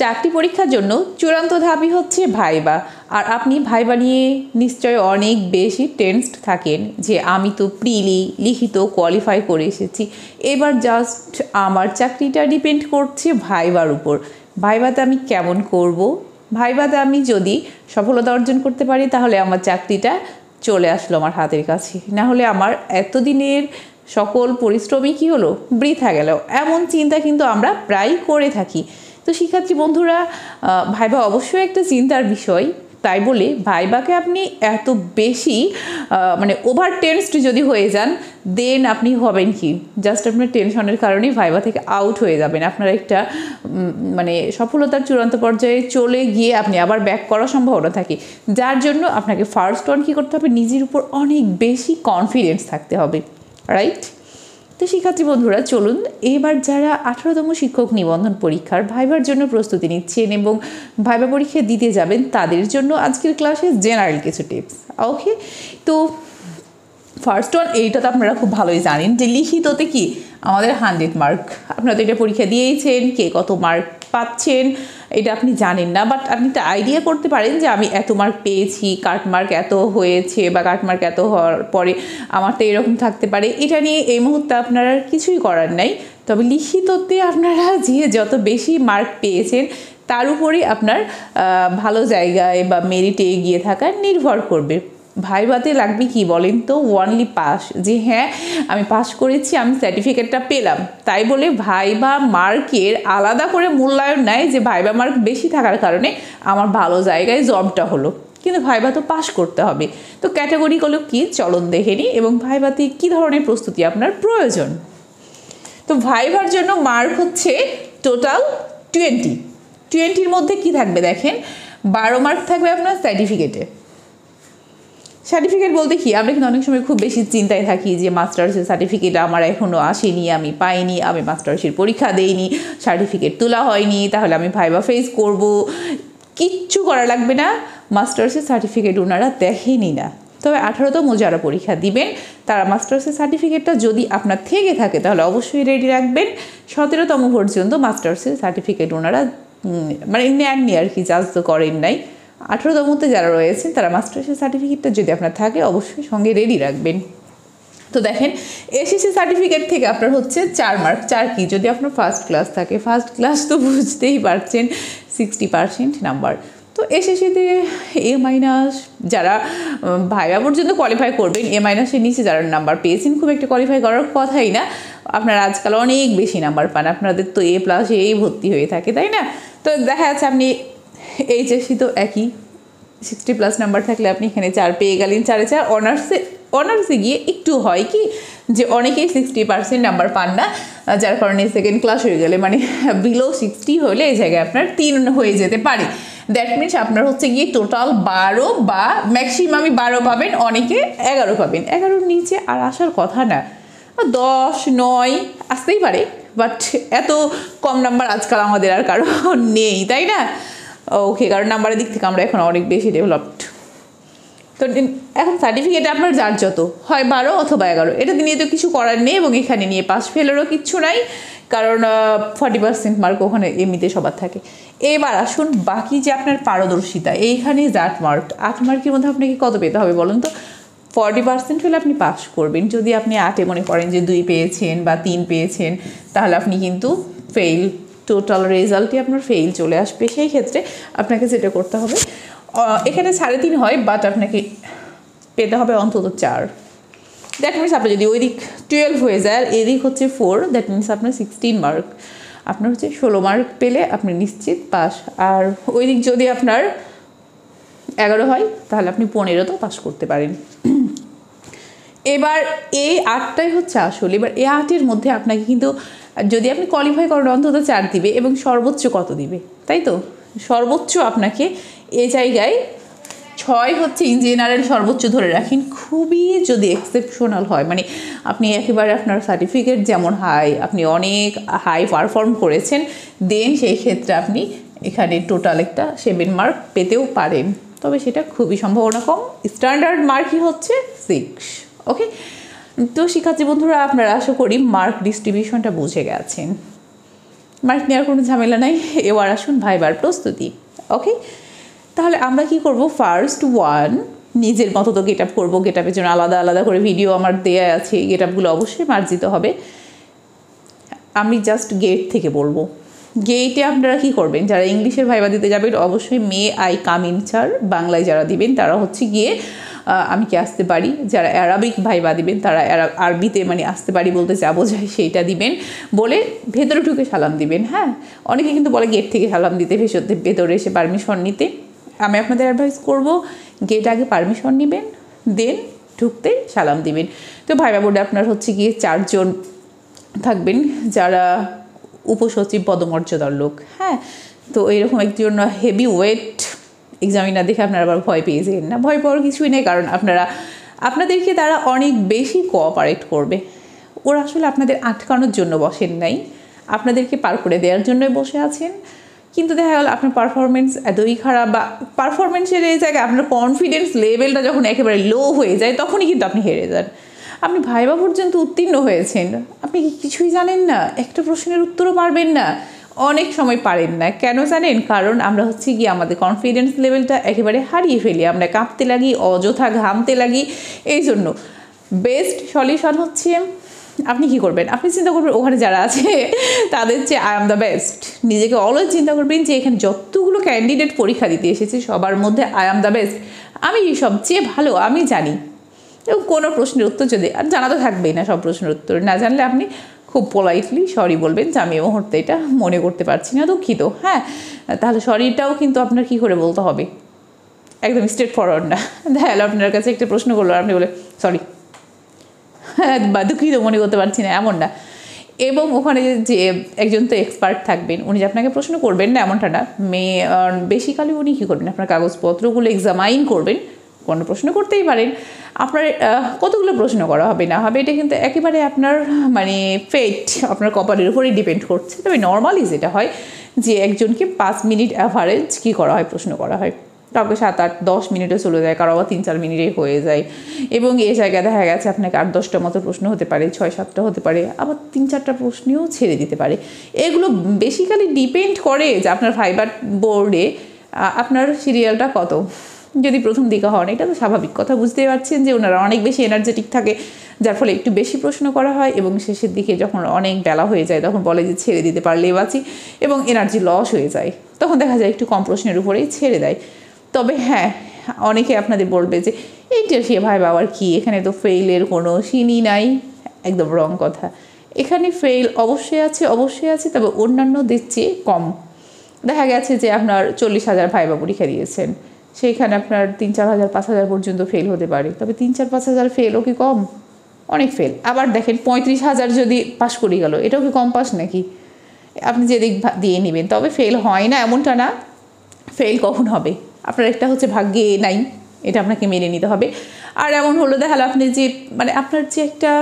চাকরি পরীক্ষার জন্য চূড়ান্ত ধাপই হচ্ছে ভাইবা আর আপনি ভাইবা নিয়ে নিশ্চয় অনেক বেশি টেন্সড থাকেন যে আমি তো প্রিলি লিখিত কোয়ালিফাই করে এসেছি এবার জাস্ট আমার চাকরিটা ডিপেন্ড করছে ভাইবার উপর ভাইবাতে আমি কেমন করব ভাইবাতে আমি যদি সফলতা অর্জন করতে পারি তাহলে আমার চাকরিটা চলে আসলো আমার হাতের কাছে না হলে আমার এতদিনের সকল পরিশ্রমই কী হলো বৃথা গেল এমন চিন্তা কিন্তু আমরা প্রায় করে থাকি তো শিক্ষার্থী বন্ধুরা ভাইবা অবশ্যই একটা চিন্তার বিষয় তাই বলে ভাইবাকে আপনি এত বেশি মানে ওভার টেন্সড যদি হয়ে যান দেন আপনি হবেন কি জাস্ট আপনার টেনশনের কারণেই ভাইবা থেকে আউট হয়ে যাবেন আপনার একটা মানে সফলতার চূড়ান্ত পর্যায়ে চলে গিয়ে আপনি আবার ব্যাক করার সম্ভাবনা থাকে যার জন্য আপনাকে ফার্স্ট ওয়ান কী করতে হবে নিজের উপর অনেক বেশি কনফিডেন্স থাকতে হবে রাইট তো শিক্ষার্থী বন্ধুরা চলুন এবার যারা আঠারোতম শিক্ষক নিবন্ধন পরীক্ষার ভাইবার জন্য প্রস্তুতি নিচ্ছেন এবং ভাইবা পরীক্ষা দিতে যাবেন তাদের জন্য আজকের ক্লাসে জেনারেল কিছু টিপস ওকে তো ফার্স্ট ওয়ান এইটা তো আপনারা খুব ভালোই জানেন যে লিখিততে কি আমাদের হান্ড্রেড মার্ক আপনারা তো এটা পরীক্ষা দিয়েইছেন কে কত মার্ক পাচ্ছেন এটা আপনি জানেন না বাট আপনি একটা আইডিয়া করতে পারেন যে আমি এত মার্ক পেয়েছি কাটমার্ক এত হয়েছে বা কাটমার্ক এত হওয়ার পরে আমার তো এরকম থাকতে পারে এটা নিয়ে এই মুহূর্তে আপনার আর কিছুই করার নাই তবে লিখিততে আপনারা যে যত বেশি মার্ক পেয়েছেন তার উপরে আপনার ভালো জায়গায় বা মেরিটে এগিয়ে থাকা নির্ভর করবে ভাইভাতে লাগবে কি বলেন তো ওয়ানলি পাস যে হ্যাঁ আমি পাস করেছি আমি সার্টিফিকেটটা পেলাম তাই বলে ভাইবা মার্কের আলাদা করে মূল্যায়ন নেয় যে ভাইবা মার্ক বেশি থাকার কারণে আমার ভালো জায়গায় জবটা হলো কিন্তু ভাইবা তো পাশ করতে হবে তো ক্যাটাগরি হলো কি চলন দেখেনি এবং ভাইভাতে কী ধরনের প্রস্তুতি আপনার প্রয়োজন তো ভাইভার জন্য মার্ক হচ্ছে টোটাল টোয়েন্টি টোয়েন্টির মধ্যে কি থাকবে দেখেন বারো মার্ক থাকবে আপনার সার্টিফিকেটে সার্টিফিকেট বলতে কি আমরা কিন্তু অনেক সময় খুব বেশি চিন্তায় থাকি যে মাস্টার্সের সার্টিফিকেট আমার এখনও আসেনি আমি পাইনি আমি মাস্টার্সের পরীক্ষা দেইনি সার্টিফিকেট তোলা হয়নি তাহলে আমি ভাইবা ফেস করব কিচ্ছু করা লাগবে না মাস্টার্সের সার্টিফিকেট ওনারা দেখেনি না তবে আঠারোতম যারা পরীক্ষা দিবেন তারা মাস্টার্সের সার্টিফিকেটটা যদি আপনার থেকে থাকে তাহলে অবশ্যই রেডি রাখবেন সতেরোতম পর্যন্ত মাস্টার্সের সার্টিফিকেট ওনারা মানে নেননি আর কি চার্জ তো করেন নাই আঠেরোতমতে যারা রয়েছেন তারা মাস্টার্সের সার্টিফিকেটটা যদি আপনার থাকে অবশ্যই সঙ্গে রেডি রাখবেন তো দেখেন এসএসসি সার্টিফিকেট থেকে আপনার হচ্ছে চার মার্ক চার কি যদি আপনার ফার্স্ট ক্লাস থাকে ফার্স্ট ক্লাস তো বুঝতেই পারছেন সিক্সটি পার্সেন্ট নাম্বার তো এসএসসিতে এ মাইনাস যারা ভাইবা পর্যন্ত কোয়ালিফাই করবেন এ মাইনাসের নিচে যারা নাম্বার পেয়েছেন খুব একটা কোয়ালিফাই করার কথাই না আপনারা আজকাল অনেক বেশি নাম্বার পান আপনাদের তো এ প্লাস এই ভর্তি হয়ে থাকে তাই না তো দেখা যাচ্ছে আপনি এইচএসি তো একই সিক্সটি প্লাস নাম্বার থাকলে আপনি এখানে চার পেয়ে গেলেন চারে চার অনার্সে অনার্সে গিয়ে একটু হয় কি যে অনেকেই সিক্সটি পার্সেন্ট নাম্বার পান না যার কারণে সেকেন্ড ক্লাস হয়ে গেলে মানে বিলো সিক্সটি হলে এই জায়গায় আপনার তিন হয়ে যেতে পারে দ্যাট মিনস আপনার হচ্ছে গিয়ে টোটাল বারো বা ম্যাক্সিমামই বারো পাবেন অনেকে এগারো পাবেন এগারোর নিচে আর আসার কথা না দশ নয় আসতেই পারে বাট এত কম নাম্বার আজকাল আমাদের আর কারো নেই তাই না ওকে কারণ নাম্বারের দিক থেকে আমরা এখন অনেক বেশি ডেভেলপড তো এখন সার্টিফিকেট আপনার যার যত হয় বারো অথবা এগারো এটা নিয়ে তো কিছু করার নেই এবং এখানে নিয়ে পাস ফেলেরও কিচ্ছু নাই কারণ ফর্টি পার্সেন্ট মার্ক ওখানে এমনিতে সবার থাকে এবার আসুন বাকি যে আপনার পারদর্শিতা এইখানে জাট মার্ক আট মার্কের মধ্যে আপনাকে কত পেতে হবে বলুন তো ফর্টি পার্সেন্ট হলে আপনি পাস করবেন যদি আপনি আটে মনে করেন যে দুই পেয়েছেন বা তিন পেয়েছেন তাহলে আপনি কিন্তু ফেইল টোটাল রেজাল্টই আপনার ফেল চলে আসবে সেই ক্ষেত্রে আপনাকে যেটা করতে হবে এখানে সাড়ে তিন হয় বাট আপনাকে পেতে হবে অন্তত চার দ্যাট মিনস আপনার যদি ওই দিক টুয়েলভ হয়ে যায় আর এদিক হচ্ছে ফোর দ্যাট মিনস আপনার সিক্সটিন মার্ক আপনার হচ্ছে ষোলো মার্ক পেলে আপনি নিশ্চিত পাস আর ওই দিক যদি আপনার এগারো হয় তাহলে আপনি পনেরো তো পাস করতে পারেন এবার এই আটটাই হচ্ছে আসল এবার এই আটের মধ্যে আপনাকে কিন্তু আর যদি আপনি কোয়ালিফাই করেন অন্তত চার দিবে এবং সর্বোচ্চ কত দিবে তাই তো সর্বোচ্চ আপনাকে এ জায়গায় ছয় হচ্ছে ইঞ্জিনিয়ারের সর্বোচ্চ ধরে রাখেন খুবই যদি এক্সেপশনাল হয় মানে আপনি একেবারে আপনার সার্টিফিকেট যেমন হাই আপনি অনেক হাই পারফর্ম করেছেন দেন সেই ক্ষেত্রে আপনি এখানে টোটাল একটা সেভেন মার্ক পেতেও পারেন তবে সেটা খুবই সম্ভাবনা কম স্ট্যান্ডার্ড মার্কই হচ্ছে সিক্স ওকে তো শিক্ষার্থী বন্ধুরা আপনারা আশা করি মার্ক ডিস্ট্রিবিউশনটা বুঝে গেছেন মার্ক নেওয়ার কোনো ঝামেলা নাই এবার আসুন ভাইবার প্রস্তুতি ওকে তাহলে আমরা কি করব ফার্স্ট ওয়ান নিজের মতো তো গেট আপ করবো গেট আপের জন্য আলাদা আলাদা করে ভিডিও আমার দেয়া আছে গেট আপগুলো অবশ্যই মার্জিত হবে আমি জাস্ট গেট থেকে বলবো গেটে আপনারা কি করবেন যারা ইংলিশের ভাইবা দিতে যাবেন অবশ্যই মে আই কাম ইন বাংলায় যারা দিবেন তারা হচ্ছে গিয়ে আমি কি আসতে পারি যারা অ্যারাবিক ভাইবা দিবেন তারা আরবিতে মানে আসতে পারি বলতে যাবো যাই সেইটা দিবেন বলে ভেতরে ঢুকে সালাম দিবেন হ্যাঁ অনেকে কিন্তু বলে গেট থেকে সালাম দিতে ভেসতে ভেতরে এসে পারমিশন নিতে আমি আপনাদের অ্যাডভাইস করব গেট আগে পারমিশন নেবেন দেন ঢুকতে সালাম দিবেন তো ভাইবা বোর্ডে আপনার হচ্ছে গিয়ে চারজন থাকবেন যারা উপসচিব পদমর্যাদার লোক হ্যাঁ তো এরকম একজন হেভি ওয়েট এক্সামিনার দেখে আপনারা আবার ভয় পেয়ে যেন না ভয় পাওয়ার কিছুই নেই কারণ আপনারা আপনাদেরকে তারা অনেক বেশি কোঅপারেট করবে ওরা আসলে আপনাদের আটকানোর জন্য বসেন নাই আপনাদেরকে পার করে দেওয়ার জন্যই বসে আছেন কিন্তু দেখা গেল আপনার পারফরমেন্স এতই খারাপ বা পারফরমেন্সের এই জায়গায় আপনার কনফিডেন্স লেভেলটা যখন একেবারে লো হয়ে যায় তখনই কিন্তু আপনি হেরে যান আপনি ভাইবা পর্যন্ত উত্তীর্ণ হয়েছেন আপনি কিছুই জানেন না একটা প্রশ্নের উত্তরও পারবেন না অনেক সময় পারেন না কেন জানেন কারণ আমরা হচ্ছে গিয়ে আমাদের কনফিডেন্স লেভেলটা একেবারে হারিয়ে ফেলি আমরা কাঁপতে লাগি অযথা ঘামতে লাগি এই জন্য বেস্ট সলিউশন হচ্ছে আপনি কি করবেন আপনি চিন্তা করবেন ওখানে যারা আছে তাদের চেয়ে আই এম দ্য বেস্ট নিজেকে অলওয়েজ চিন্তা করবেন যে এখানে যতগুলো ক্যান্ডিডেট পরীক্ষা দিতে এসেছে সবার মধ্যে আই এম দ্য বেস্ট আমি সবচেয়ে ভালো আমি জানি এবং কোনো প্রশ্নের উত্তর যদি আর জানা তো থাকবেই না সব প্রশ্নের উত্তর না জানলে আপনি খুব পোলাইটলি সরি বলবেন যে আমি এই মুহূর্তে এটা মনে করতে পারছি না দুঃখিত হ্যাঁ তাহলে সরিটাও কিন্তু আপনার কী করে বলতে হবে একদম স্ট্রেট ফরওয়ার্ড না তাহলে আপনার কাছে একটা প্রশ্ন করলো আপনি বলে সরি হ্যাঁ, বা দুঃখিত মনে করতে পারছি না এমন না এবং ওখানে যে একজন তো এক্সপার্ট থাকবেন উনি যে আপনাকে প্রশ্ন করবেন না এমনটা না মেয়ে বেশিকালে উনি কী করবেন আপনার কাগজপত্রগুলো এক্সামাইন করবেন কোনো প্রশ্ন করতেই পারেন আপনার কতগুলো প্রশ্ন করা হবে না হবে এটা কিন্তু একেবারে আপনার মানে ফেট আপনার কপালের উপরেই ডিপেন্ড করছে তবে নর্মালি যেটা হয় যে একজনকে পাঁচ মিনিট অ্যাভারেজ কী করা হয় প্রশ্ন করা হয় কাউকে সাত আট দশ মিনিটে চলে যায় কারো আবার তিন চার মিনিটে হয়ে যায় এবং এই জায়গায় দেখা গেছে আপনাকে আট দশটা মতো প্রশ্ন হতে পারে ছয় সাতটা হতে পারে আবার তিন চারটা প্রশ্নেও ছেড়ে দিতে পারে এগুলো বেসিক্যালি ডিপেন্ড করে যে আপনার ফাইবার বোর্ডে আপনার সিরিয়ালটা কত যদি প্রথম দিকে হন এটা তো স্বাভাবিক কথা বুঝতে পারছেন যে ওনারা অনেক বেশি এনার্জেটিক থাকে যার ফলে একটু বেশি প্রশ্ন করা হয় এবং শেষের দিকে যখন অনেক বেলা হয়ে যায় তখন বলে যে ছেড়ে দিতে পারলে বাঁচি এবং এনার্জি লস হয়ে যায় তখন দেখা যায় একটু কম প্রশ্নের উপরেই ছেড়ে দেয় তবে হ্যাঁ অনেকে আপনাদের বলবে যে এইটা সে ভাই বাবার কি এখানে তো ফেইলের কোনো সিনই নাই একদম রং কথা এখানে ফেল অবশ্যই আছে অবশ্যই আছে তবে অন্যান্যদের চেয়ে কম দেখা গেছে যে আপনার চল্লিশ হাজার ভাইবা পরীক্ষা দিয়েছেন সেইখানে আপনার তিন চার হাজার পাঁচ হাজার পর্যন্ত ফেল হতে পারে তবে তিন চার পাঁচ হাজার ফেলও কি কম অনেক ফেল আবার দেখেন পঁয়ত্রিশ হাজার যদি পাস করে গেল এটাও কি কম পাস নাকি আপনি যেদিক দিয়ে নেবেন তবে ফেল হয় না এমনটা না ফেল কখন হবে আপনার একটা হচ্ছে ভাগ্যে নাই এটা আপনাকে মেনে নিতে হবে আর এমন হলো দেখালো আপনি যে মানে আপনার যে একটা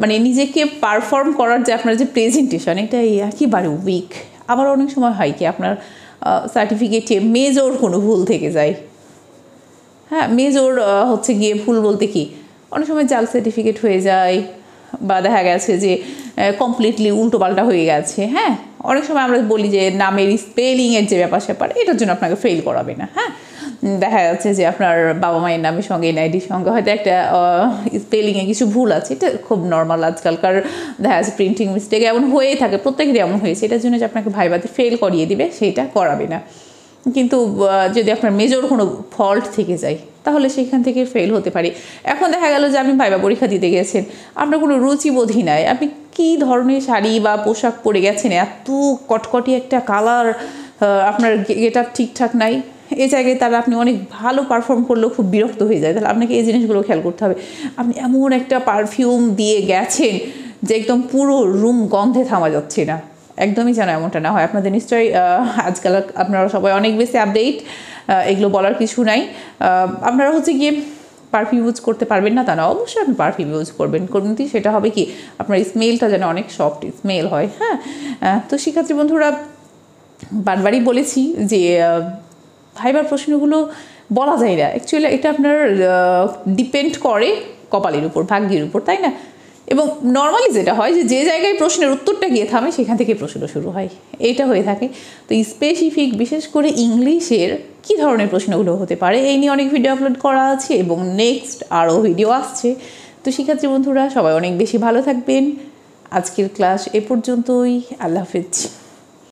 মানে নিজেকে পারফর্ম করার যে আপনার যে প্রেজেন্টেশন এটা একেবারে উইক আবার অনেক সময় হয় কি আপনার সার্টিফিকেটে মেজর কোনো ভুল থেকে যায় হ্যাঁ মেজর হচ্ছে গিয়ে ভুল বলতে কি অনেক সময় জাল সার্টিফিকেট হয়ে যায় বা দেখা গেছে যে কমপ্লিটলি উল্টোপাল্টা হয়ে গেছে হ্যাঁ অনেক সময় আমরা বলি যে নামের স্পেলিংয়ের যে ব্যাপার স্যাপার এটার জন্য আপনাকে ফেল করাবে না হ্যাঁ দেখা যাচ্ছে যে আপনার বাবা মায়ের নামের সঙ্গে এনআইডির সঙ্গে হয়তো একটা স্পেলিংয়ে কিছু ভুল আছে এটা খুব নর্মাল আজকালকার দেখা যাচ্ছে প্রিন্টিং মিস্টেক এমন হয়েই থাকে প্রত্যেকের এমন হয়েছে এটার জন্য যে আপনাকে ভাইবাতে ফেল করিয়ে দিবে সেটা করাবে না কিন্তু যদি আপনার মেজর কোনো ফল্ট থেকে যায় তাহলে সেখান থেকে ফেল হতে পারি এখন দেখা গেল যে আপনি ভাইবা পরীক্ষা দিতে গেছেন আপনার কোনো রুচিবোধই নাই আপনি কি ধরনের শাড়ি বা পোশাক পরে গেছেন এত কটকটি একটা কালার আপনার গেট ঠিকঠাক নাই এ জায়গায় তারা আপনি অনেক ভালো পারফর্ম করলেও খুব বিরক্ত হয়ে যায় তাহলে আপনাকে এই জিনিসগুলো খেয়াল করতে হবে আপনি এমন একটা পারফিউম দিয়ে গেছেন যে একদম পুরো রুম গন্ধে থামা যাচ্ছে না একদমই যেন এমনটা না হয় আপনাদের নিশ্চয়ই আজকাল আপনারা সবাই অনেক বেশি আপডেট এগুলো বলার কিছু নাই আপনারা হচ্ছে গিয়ে পারফিউম ইউজ করতে পারবেন না তা না অবশ্যই আপনি পারফিউম ইউজ করবেন কি সেটা হবে কি আপনার স্মেলটা যেন অনেক সফট স্মেল হয় হ্যাঁ তো সেক্ষেত্রে বন্ধুরা বারবারই বলেছি যে ভাইবার প্রশ্নগুলো বলা যায় না অ্যাকচুয়ালি এটা আপনার ডিপেন্ড করে কপালের উপর ভাগ্যের উপর তাই না এবং নর্মালি যেটা হয় যে যে জায়গায় প্রশ্নের উত্তরটা গিয়ে থামে সেখান থেকে প্রশ্ন শুরু হয় এইটা হয়ে থাকে তো স্পেসিফিক বিশেষ করে ইংলিশের কি ধরনের প্রশ্নগুলো হতে পারে এই নিয়ে অনেক ভিডিও আপলোড করা আছে এবং নেক্সট আরও ভিডিও আসছে তো শিক্ষার্থী বন্ধুরা সবাই অনেক বেশি ভালো থাকবেন আজকের ক্লাস এ পর্যন্তই আল্লাহ হাফিজ